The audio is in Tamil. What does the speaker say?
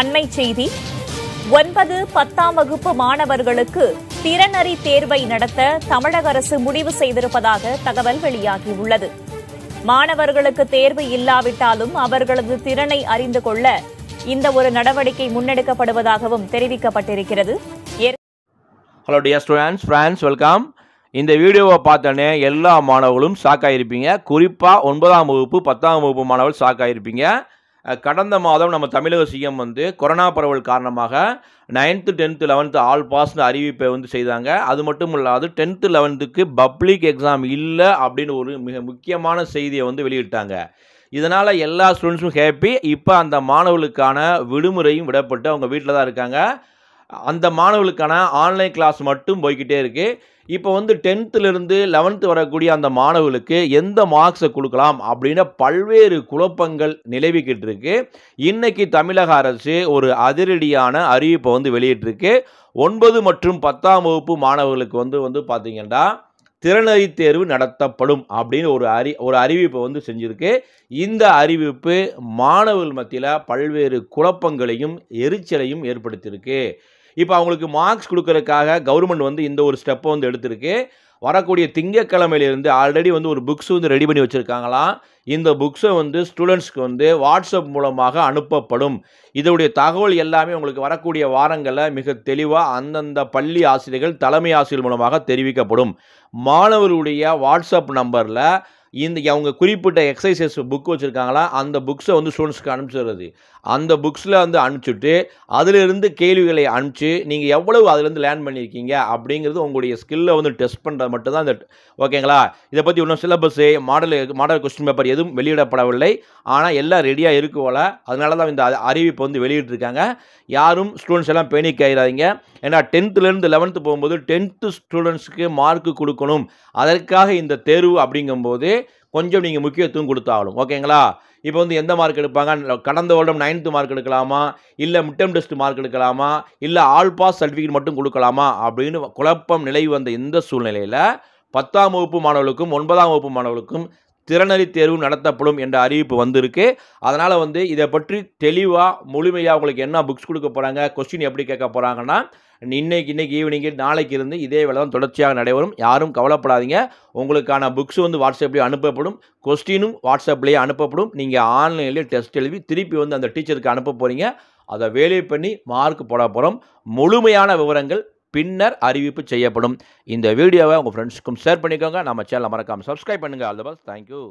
அண்மை செய்தி ஒன்பது பத்தாம் வகுப்பு மாணவர்களுக்கு திறனறி தேர்வை நடத்த தமிழக அரசு முடிவு செய்திருப்பதாக தகவல் வெளியாகியுள்ளது மாணவர்களுக்கு தேர்வு இல்லாவிட்டாலும் அவர்களது திறனை அறிந்து கொள்ள இந்த ஒரு நடவடிக்கை முன்னெடுக்கப்படுவதாகவும் தெரிவிக்கப்பட்டிருக்கிறது hello dear students friends welcome இந்த வீடியோவை பார்த்தோன்னே எல்லா மாணவர்களும் ஷாக் ஆகிருப்பீங்க குறிப்பாக ஒன்பதாம் வகுப்பு பத்தாம் வகுப்பு மாணவர்கள் ஷாக் ஆகிருப்பீங்க கடந்த மாதம் நம்ம தமிழக சிஎம் வந்து கொரோனா பரவல் காரணமாக நைன்த்து டென்த்து லெவன்த்து ஆல் பாஸ்னு அறிவிப்பை வந்து செய்தாங்க அது மட்டும் இல்லாது டென்த்து லெவன்த்துக்கு பப்ளிக் எக்ஸாம் இல்லை அப்படின்னு ஒரு மிக முக்கியமான செய்தியை வந்து வெளியிட்டாங்க இதனால் எல்லா ஸ்டூடெண்ட்ஸும் ஹேப்பி இப்போ அந்த மாணவர்களுக்கான விடுமுறையும் விடப்பட்டு அவங்க வீட்டில் தான் இருக்காங்க அந்த மாணவர்களுக்கான ஆன்லைன் கிளாஸ் மட்டும் போய்கிட்டே இருக்குது இப்போ வந்து டென்த்துலேருந்து லெவன்த்து வரக்கூடிய அந்த மாணவர்களுக்கு எந்த மார்க்ஸை கொடுக்கலாம் அப்படின்னு பல்வேறு குழப்பங்கள் நிலவிக்கிட்டு இருக்கு இன்னைக்கு தமிழக அரசு ஒரு அதிரடியான அறிவிப்பை வந்து வெளியிட்டிருக்கு ஒன்பது மற்றும் பத்தாம் வகுப்பு மாணவர்களுக்கு வந்து வந்து பார்த்திங்கன்னா திறனறி தேர்வு நடத்தப்படும் அப்படின்னு ஒரு அறி ஒரு அறிவிப்பை வந்து செஞ்சுருக்கு இந்த அறிவிப்பு மாணவர்கள் மத்தியில் பல்வேறு குழப்பங்களையும் எரிச்சலையும் ஏற்படுத்தியிருக்கு இப்போ அவங்களுக்கு மார்க்ஸ் கொடுக்கறதுக்காக கவர்மெண்ட் வந்து இந்த ஒரு ஸ்டெப்பை வந்து எடுத்திருக்கு வரக்கூடிய திங்கக்கிழமையிலேருந்து ஆல்ரெடி வந்து ஒரு புக்ஸ் வந்து ரெடி பண்ணி வச்சுருக்காங்களாம் இந்த புக்ஸை வந்து ஸ்டூடெண்ட்ஸ்க்கு வந்து வாட்ஸ்அப் மூலமாக அனுப்பப்படும் இதோடைய தகவல் எல்லாமே உங்களுக்கு வரக்கூடிய வாரங்களில் மிக தெளிவாக அந்தந்த பள்ளி ஆசிரியர்கள் தலைமை ஆசிரியர் மூலமாக தெரிவிக்கப்படும் மாணவர்களுடைய வாட்ஸ்அப் நம்பரில் இந்த அவங்க குறிப்பிட்ட எக்ஸசைசஸ் புக் வச்சுருக்காங்களா அந்த புக்ஸை வந்து ஸ்டூடெண்ட்ஸ்க்கு அனுப்பிச்சிடுறது அந்த புக்ஸில் வந்து அனுப்பிச்சுட்டு அதிலிருந்து கேள்விகளை அனுப்பிச்சு நீங்கள் எவ்வளவு அதுலேருந்து லேர்ன் பண்ணியிருக்கீங்க அப்படிங்கிறது உங்களுடைய ஸ்கில்லை வந்து டெஸ்ட் பண்ணுறது மட்டும்தான் இந்த ஓகேங்களா இதை பற்றி இன்னும் syllabus model model question paper எதுவும் வெளியிடப்படவில்லை ஆனால் எல்லாம் ரெடியாக இருக்கு போல் அதனால தான் இந்த அறிவிப்பு வந்து வெளியிட்டிருக்காங்க யாரும் ஸ்டூடெண்ட்ஸ் எல்லாம் பேனிக் ஆகிடாதீங்க ஏன்னா டென்த்துலேருந்து லெவன்த்து போகும்போது டென்த்து ஸ்டூடெண்ட்ஸுக்கு மார்க் கொடுக்கணும் அதற்காக இந்த தேர்வு அப்படிங்கும்போது கொஞ்சம் நீங்கள் முக்கியத்துவம் கொடுத்தாலும் ஓகேங்களா இப்போ வந்து எந்த மார்க் எடுப்பாங்க கடந்த வருடம் நைன்த்து மார்க் எடுக்கலாமா இல்லை மிட்டம் டெஸ்ட் மார்க் எடுக்கலாமா இல்லை ஆல் பாஸ் சர்டிஃபிகேட் மட்டும் கொடுக்கலாமா அப்படின்னு குழப்பம் நிலை வந்த இந்த சூழ்நிலையில் பத்தாம் வகுப்பு மாணவர்களுக்கும் ஒன்பதாம் வகுப்பு மாணவர்களுக்கும் திறனறி தேர்வு நடத்தப்படும் என்ற அறிவிப்பு வந்திருக்கு அதனால் வந்து இதை பற்றி தெளிவாக முழுமையாக உங்களுக்கு என்ன புக்ஸ் கொடுக்க போகிறாங்க கொஸ்டின் எப்படி கேட்க போகிறாங்கன்னா இன்னைக்கு இன்னைக்கு ஈவினிங்கு நாளைக்கு இருந்து இதே வேலை தான் தொடர்ச்சியாக நடைபெறும் யாரும் கவலைப்படாதீங்க உங்களுக்கான புக்ஸ் வந்து வாட்ஸ்அப்லேயே அனுப்பப்படும் கொஸ்டினும் வாட்ஸ்அப்லேயே அனுப்பப்படும் நீங்கள் ஆன்லைன்லேயே டெஸ்ட் எழுதி திருப்பி வந்து அந்த டீச்சருக்கு அனுப்ப போகிறீங்க அதை வேலை பண்ணி மார்க் போட போகிறோம் முழுமையான விவரங்கள் பின்னர் அறிவிப்பு செய்யப்படும் இந்த வீடியோவை உங்கள் ஃப்ரெண்ட்ஸுக்கும் ஷேர் பண்ணிக்கோங்க நம்ம சேனலை மறக்காமல் சப்ஸ்கிரைப் பண்ணுங்கள் ஆல் த பாஸ் தேங்க்யூ